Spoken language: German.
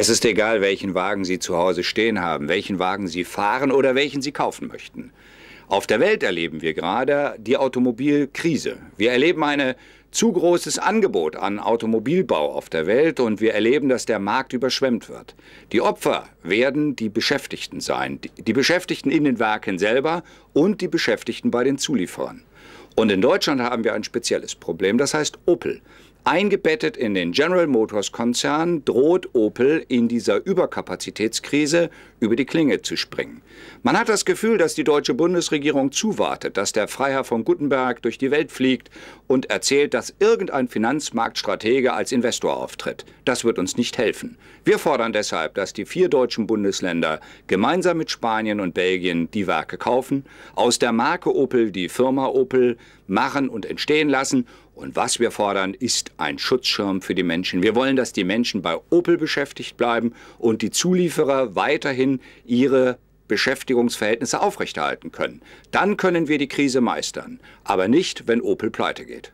Es ist egal, welchen Wagen Sie zu Hause stehen haben, welchen Wagen Sie fahren oder welchen Sie kaufen möchten. Auf der Welt erleben wir gerade die Automobilkrise. Wir erleben ein zu großes Angebot an Automobilbau auf der Welt und wir erleben, dass der Markt überschwemmt wird. Die Opfer werden die Beschäftigten sein, die Beschäftigten in den Werken selber und die Beschäftigten bei den Zulieferern. Und in Deutschland haben wir ein spezielles Problem, das heißt Opel. Eingebettet in den General Motors Konzern droht Opel in dieser Überkapazitätskrise über die Klinge zu springen. Man hat das Gefühl, dass die deutsche Bundesregierung zuwartet, dass der Freiherr von Gutenberg durch die Welt fliegt und erzählt, dass irgendein Finanzmarktstratege als Investor auftritt. Das wird uns nicht helfen. Wir fordern deshalb, dass die vier deutschen Bundesländer gemeinsam mit Spanien und Belgien die Werke kaufen, aus der Marke Opel die Firma Opel, machen und entstehen lassen. Und was wir fordern, ist ein Schutzschirm für die Menschen. Wir wollen, dass die Menschen bei Opel beschäftigt bleiben und die Zulieferer weiterhin ihre Beschäftigungsverhältnisse aufrechterhalten können. Dann können wir die Krise meistern, aber nicht, wenn Opel pleite geht.